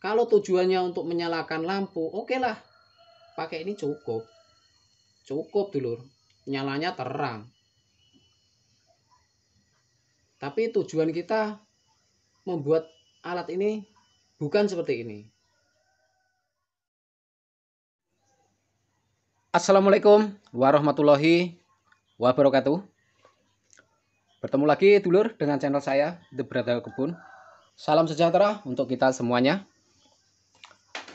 Kalau tujuannya untuk menyalakan lampu, oke okay lah. Pakai ini cukup. Cukup dulu, Nyalanya terang. Tapi tujuan kita membuat alat ini bukan seperti ini. Assalamualaikum warahmatullahi wabarakatuh. Bertemu lagi dulur dengan channel saya The Brother Kebun. Salam sejahtera untuk kita semuanya.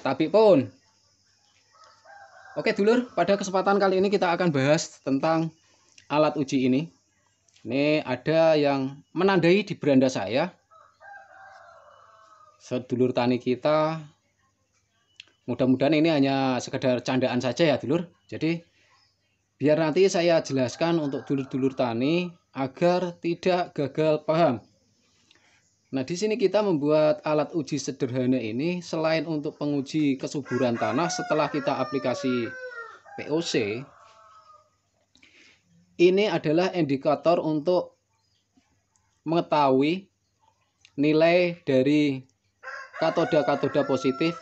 Tapi pun. Oke dulur, pada kesempatan kali ini kita akan bahas tentang alat uji ini. Ini ada yang menandai di beranda saya. Sedulur tani kita. Mudah-mudahan ini hanya sekedar candaan saja ya dulur. Jadi biar nanti saya jelaskan untuk dulur-dulur tani agar tidak gagal paham. Nah, di sini kita membuat alat uji sederhana ini selain untuk penguji kesuburan tanah setelah kita aplikasi POC. Ini adalah indikator untuk mengetahui nilai dari katoda-katoda positif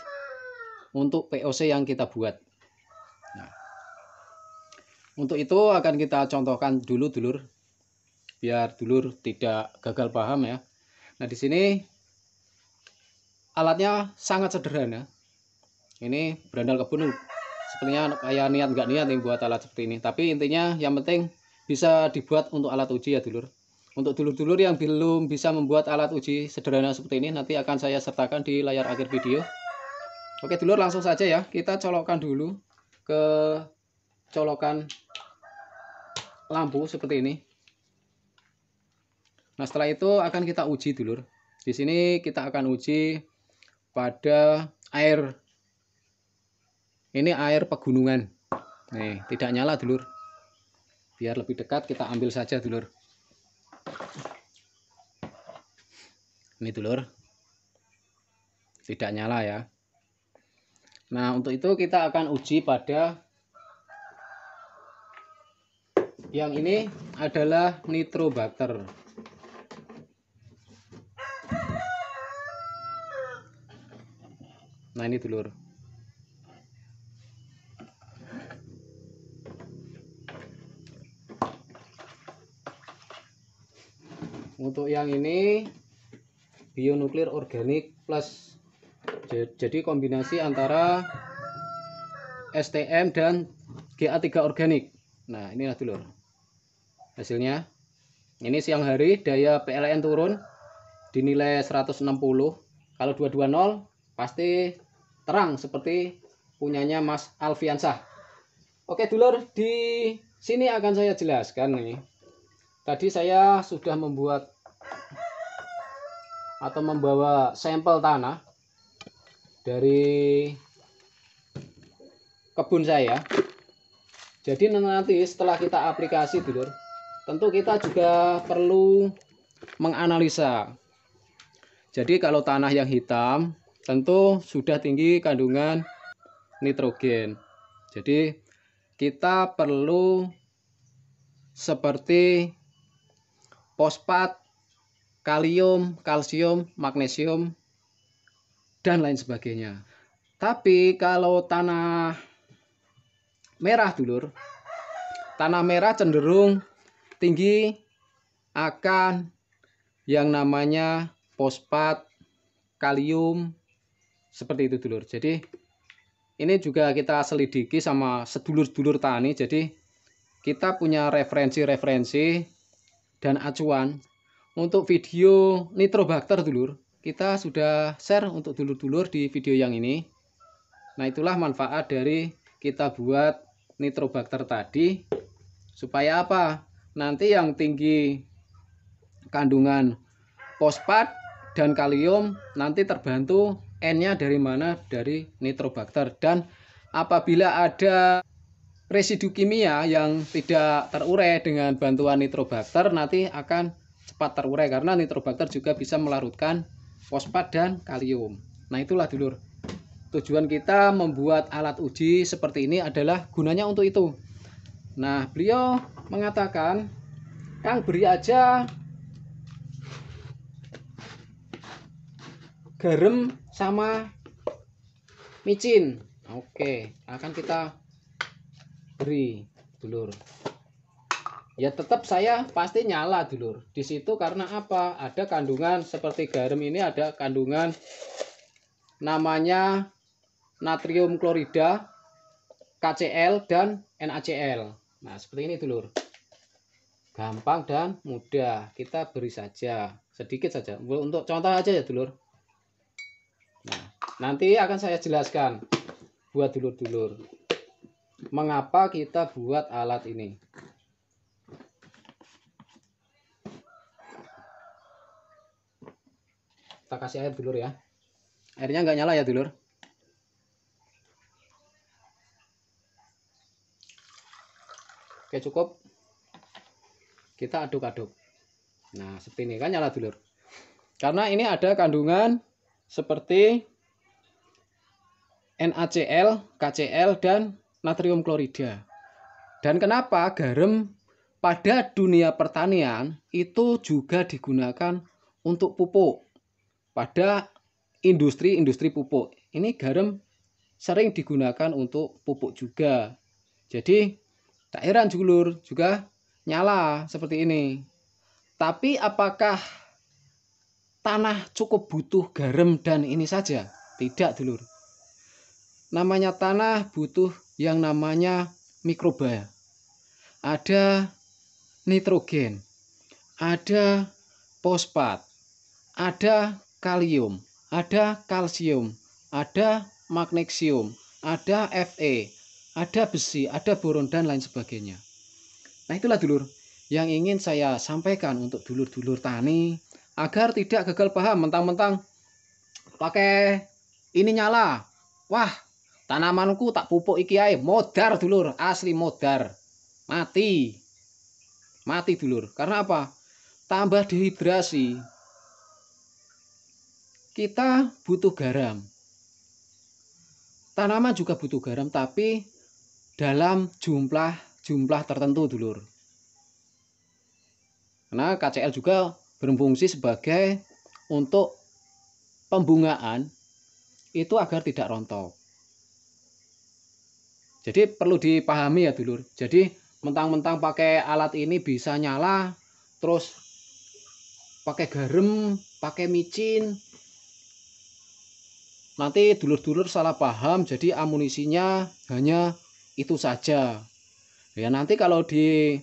untuk POC yang kita buat. Nah, untuk itu akan kita contohkan dulu dulur biar dulur tidak gagal paham ya. Nah, di sini alatnya sangat sederhana. Ini berandal kebun sepertinya kayak niat nggak niat nih buat alat seperti ini. Tapi intinya yang penting bisa dibuat untuk alat uji ya dulur. Untuk dulur-dulur yang belum bisa membuat alat uji sederhana seperti ini nanti akan saya sertakan di layar akhir video. Oke dulur langsung saja ya kita colokkan dulu ke colokan lampu seperti ini Nah, setelah itu akan kita uji dulur. Di sini kita akan uji pada air. Ini air pegunungan. Nih, tidak nyala dulur. Biar lebih dekat kita ambil saja dulur. Ini dulur. Tidak nyala ya. Nah, untuk itu kita akan uji pada yang ini adalah nitrobakter. Nah ini telur. Untuk yang ini bionuklir organik plus jadi kombinasi antara STM dan GA3 organik. Nah, inilah dulur. Hasilnya ini siang hari daya PLN turun dinilai 160. Kalau 220 pasti terang seperti punyanya Mas Alfiansah. Oke dulur, di sini akan saya jelaskan nih. Tadi saya sudah membuat atau membawa sampel tanah dari kebun saya. Jadi nanti setelah kita aplikasi dulur, tentu kita juga perlu menganalisa. Jadi kalau tanah yang hitam tentu sudah tinggi kandungan nitrogen. Jadi kita perlu seperti fosfat, kalium, kalsium, magnesium dan lain sebagainya. Tapi kalau tanah merah dulur, tanah merah cenderung tinggi akan yang namanya fosfat, kalium, seperti itu dulur jadi ini juga kita selidiki sama sedulur-dulur tani jadi kita punya referensi-referensi dan acuan untuk video nitrobakter dulur kita sudah share untuk dulur-dulur di video yang ini nah itulah manfaat dari kita buat nitrobakter tadi supaya apa nanti yang tinggi kandungan fosfat dan kalium nanti terbantu N-nya dari mana? Dari nitrobakter. Dan apabila ada residu kimia yang tidak terurai dengan bantuan nitrobakter, nanti akan cepat terurai karena nitrobakter juga bisa melarutkan fosfat dan kalium. Nah itulah dulur. Tujuan kita membuat alat uji seperti ini adalah gunanya untuk itu. Nah beliau mengatakan, Kang beri aja garam sama micin oke akan kita beri dulur ya tetap saya pasti nyala dulur di situ karena apa ada kandungan seperti garam ini ada kandungan namanya natrium klorida KCL dan NaCl nah seperti ini dulur gampang dan mudah kita beri saja sedikit saja untuk contoh aja ya dulur Nanti akan saya jelaskan buat dulur-dulur. Mengapa kita buat alat ini? Kita kasih air dulur ya. Airnya nggak nyala ya dulur. Oke cukup. Kita aduk-aduk. Nah seperti ini kan nyala dulur. Karena ini ada kandungan seperti NaCl, KCl, dan natrium klorida. Dan kenapa garam pada dunia pertanian itu juga digunakan untuk pupuk. Pada industri-industri pupuk. Ini garam sering digunakan untuk pupuk juga. Jadi tak heran julur juga nyala seperti ini. Tapi apakah tanah cukup butuh garam dan ini saja? Tidak, dulur namanya tanah butuh yang namanya mikroba. Ada nitrogen, ada fosfat, ada kalium, ada kalsium, ada magnesium, ada Fe, ada besi, ada boron dan lain sebagainya. Nah, itulah dulur yang ingin saya sampaikan untuk dulur-dulur tani agar tidak gagal paham mentang-mentang pakai ini nyala. Wah, Tanamanku tak pupuk iki ae, modar dulur, asli modar. Mati. Mati dulur. Karena apa? Tambah dehidrasi. Kita butuh garam. Tanaman juga butuh garam tapi dalam jumlah jumlah tertentu dulur. Karena KCL juga berfungsi sebagai untuk pembungaan itu agar tidak rontok. Jadi perlu dipahami ya dulur. Jadi mentang-mentang pakai alat ini bisa nyala, terus pakai garam, pakai micin. Nanti dulur-dulur salah paham, jadi amunisinya hanya itu saja. Ya nanti kalau di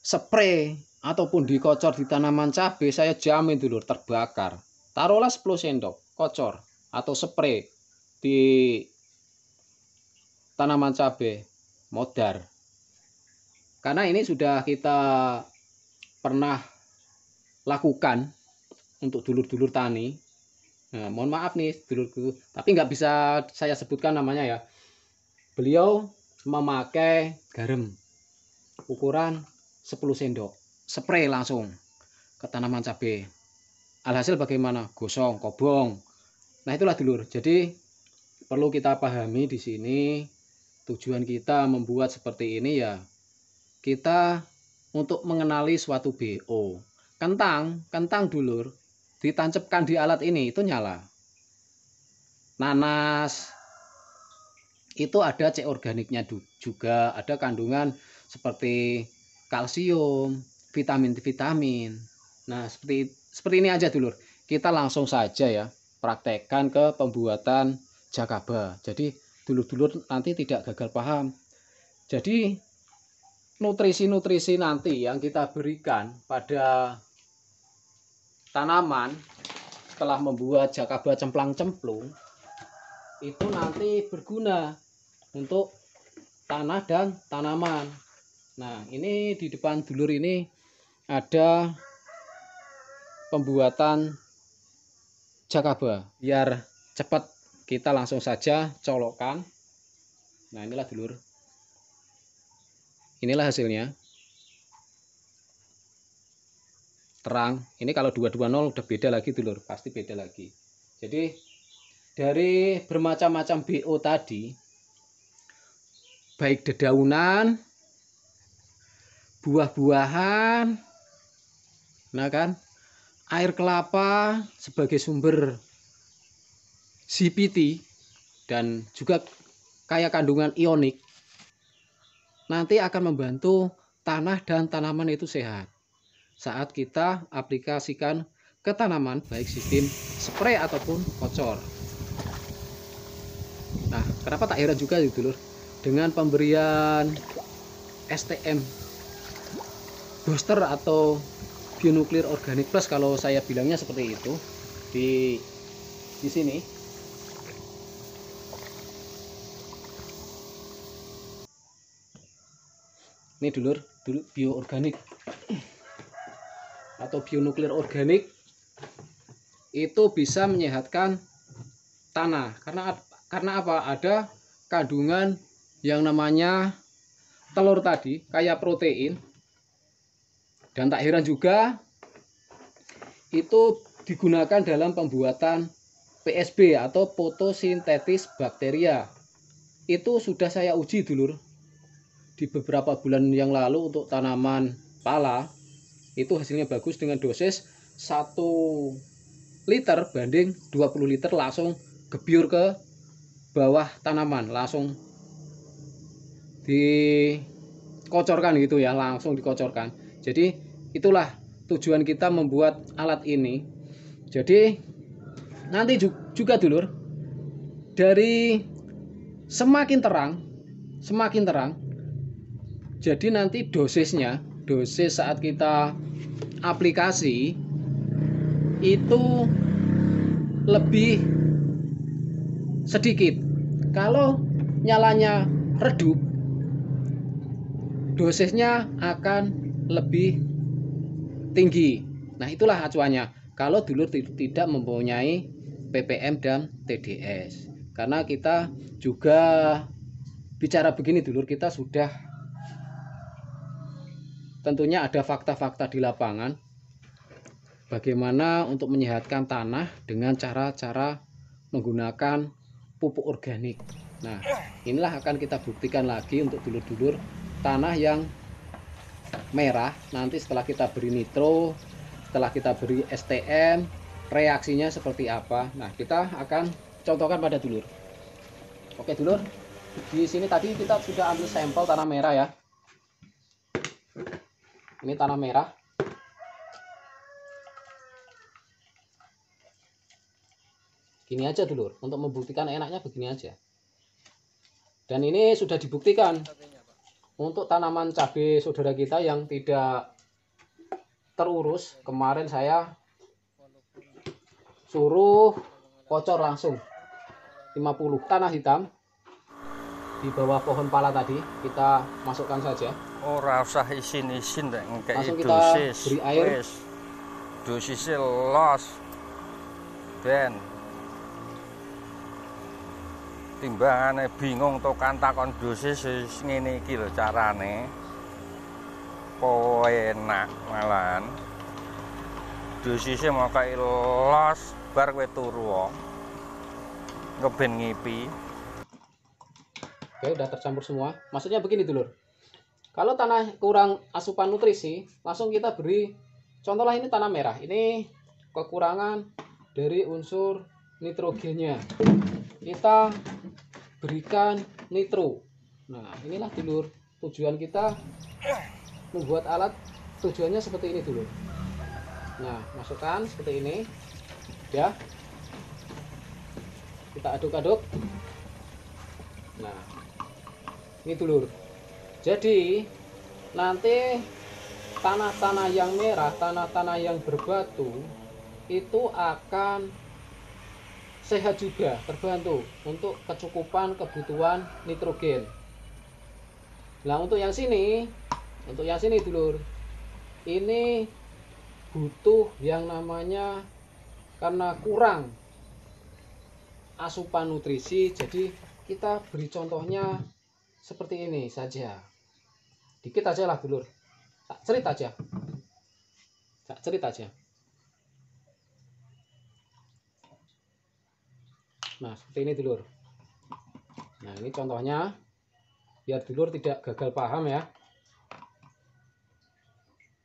spray ataupun dikocor di tanaman cabai, saya jamin dulur terbakar. Taruhlah 10 sendok kocor atau spray di tanaman cabai modar. Karena ini sudah kita pernah lakukan untuk dulur-dulur tani. Nah, mohon maaf nih dulur-dulur tapi nggak bisa saya sebutkan namanya ya. Beliau memakai garam ukuran 10 sendok, spray langsung ke tanaman cabai. Alhasil bagaimana? Gosong, kobong. Nah, itulah dulur. Jadi perlu kita pahami di sini tujuan kita membuat seperti ini ya kita untuk mengenali suatu BO. Kentang, kentang dulur ditancapkan di alat ini itu nyala. Nanas itu ada C organiknya juga, ada kandungan seperti kalsium, vitamin-vitamin. Nah, seperti seperti ini aja dulur. Kita langsung saja ya praktekkan ke pembuatan jakaba. Jadi dulur-dulur nanti tidak gagal paham. Jadi nutrisi-nutrisi nanti yang kita berikan pada tanaman setelah membuat jakaba cemplang-cemplung itu nanti berguna untuk tanah dan tanaman. Nah, ini di depan dulur ini ada pembuatan jakaba biar cepat kita langsung saja colokan, nah inilah dulur inilah hasilnya terang ini kalau 220 udah beda lagi dulur pasti beda lagi jadi dari bermacam-macam BO tadi baik dedaunan buah-buahan nah kan air kelapa sebagai sumber CPT dan juga kaya kandungan ionik nanti akan membantu tanah dan tanaman itu sehat saat kita aplikasikan ke tanaman baik sistem spray ataupun kocor. Nah, kenapa tak heran juga gitu lur dengan pemberian STM booster atau bionuklir organik plus kalau saya bilangnya seperti itu di di sini ini dulur dulu bioorganik atau bionuklir organik itu bisa menyehatkan tanah karena karena apa ada kandungan yang namanya telur tadi kayak protein dan tak heran juga itu digunakan dalam pembuatan PSB atau fotosintetis bakteria itu sudah saya uji dulur di beberapa bulan yang lalu untuk tanaman pala itu hasilnya bagus dengan dosis 1 liter banding 20 liter langsung gebyur ke bawah tanaman langsung dikocorkan gitu ya langsung dikocorkan jadi itulah tujuan kita membuat alat ini jadi nanti juga dulur dari semakin terang semakin terang jadi nanti dosisnya, dosis saat kita aplikasi itu lebih sedikit. Kalau nyalanya redup, dosisnya akan lebih tinggi. Nah, itulah acuannya. Kalau dulur tidak mempunyai PPM dan TDS. Karena kita juga bicara begini dulur kita sudah tentunya ada fakta-fakta di lapangan bagaimana untuk menyehatkan tanah dengan cara-cara menggunakan pupuk organik. Nah, inilah akan kita buktikan lagi untuk dulur-dulur tanah yang merah nanti setelah kita beri nitro, setelah kita beri STM, reaksinya seperti apa. Nah, kita akan contohkan pada dulur. Oke, dulur. Di sini tadi kita sudah ambil sampel tanah merah ya ini tanah merah gini aja dulu untuk membuktikan enaknya begini aja dan ini sudah dibuktikan untuk tanaman cabai saudara kita yang tidak terurus kemarin saya suruh kocor langsung 50 tanah hitam di bawah pohon pala tadi kita masukkan saja ora usah isin-isin rek ngekeki dosis beri air dosisnya los ben timbangane bingung tokan takon dosis ngene iki lho carane kowe enak malan, dosisnya mau kayak los bar kowe turu ngeben ngipi Oke, udah tercampur semua. Maksudnya begini dulur. Kalau tanah kurang asupan nutrisi, langsung kita beri contohlah ini tanah merah. Ini kekurangan dari unsur nitrogennya. Kita berikan nitro. Nah, inilah dulur tujuan kita membuat alat tujuannya seperti ini dulu. Nah, masukkan seperti ini. Ya. Kita aduk-aduk. Nah, ini dulur jadi nanti tanah-tanah yang merah, tanah-tanah yang berbatu itu akan sehat juga, terbantu untuk kecukupan kebutuhan nitrogen. Nah, untuk yang sini, untuk yang sini dulur, ini butuh yang namanya karena kurang asupan nutrisi, jadi kita beri contohnya seperti ini saja dikit aja lah dulur tak cerita aja tak cerita aja nah seperti ini dulur nah ini contohnya biar dulur tidak gagal paham ya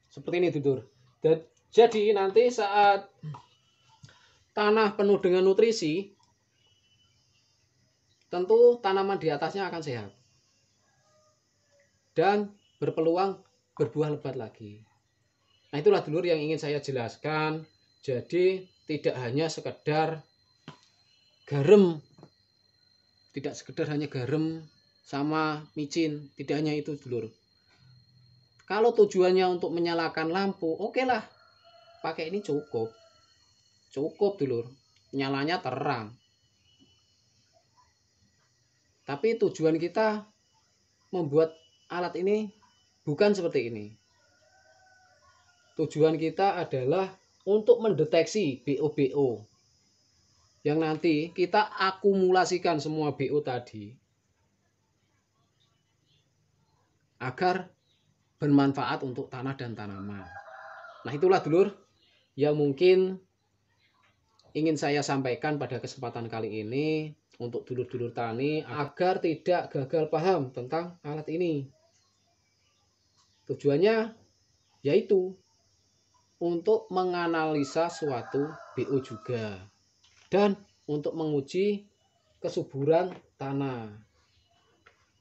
seperti ini dulur jadi nanti saat tanah penuh dengan nutrisi tentu tanaman di atasnya akan sehat dan berpeluang berbuah lebat lagi. Nah itulah dulur yang ingin saya jelaskan. Jadi tidak hanya sekedar garam, tidak sekedar hanya garam sama micin, tidak hanya itu dulur. Kalau tujuannya untuk menyalakan lampu, oke okay lah, pakai ini cukup, cukup dulur, nyalanya terang. Tapi tujuan kita membuat alat ini Bukan seperti ini. Tujuan kita adalah untuk mendeteksi BO-BO yang nanti kita akumulasikan semua BO tadi agar bermanfaat untuk tanah dan tanaman. Nah, itulah dulur yang mungkin ingin saya sampaikan pada kesempatan kali ini untuk dulur-dulur tani agar tidak gagal paham tentang alat ini. Tujuannya yaitu untuk menganalisa suatu BO juga dan untuk menguji kesuburan tanah.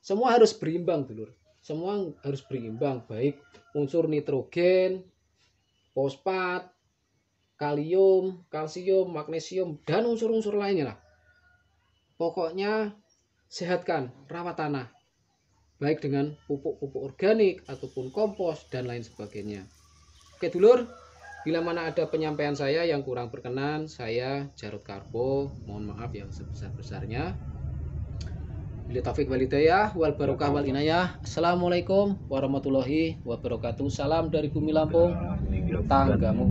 Semua harus berimbang, dulur. Semua harus berimbang, baik unsur nitrogen, fosfat, kalium, kalsium, magnesium, dan unsur-unsur lainnya Pokoknya sehatkan, rawat tanah baik dengan pupuk-pupuk organik ataupun kompos dan lain sebagainya. Oke dulur, bila mana ada penyampaian saya yang kurang berkenan, saya Jarod Karbo, mohon maaf yang sebesar-besarnya. Bila taufik walidayah, wal barokah wal inayah. Assalamualaikum warahmatullahi wabarakatuh. Salam dari Bumi Lampung, tanggamu.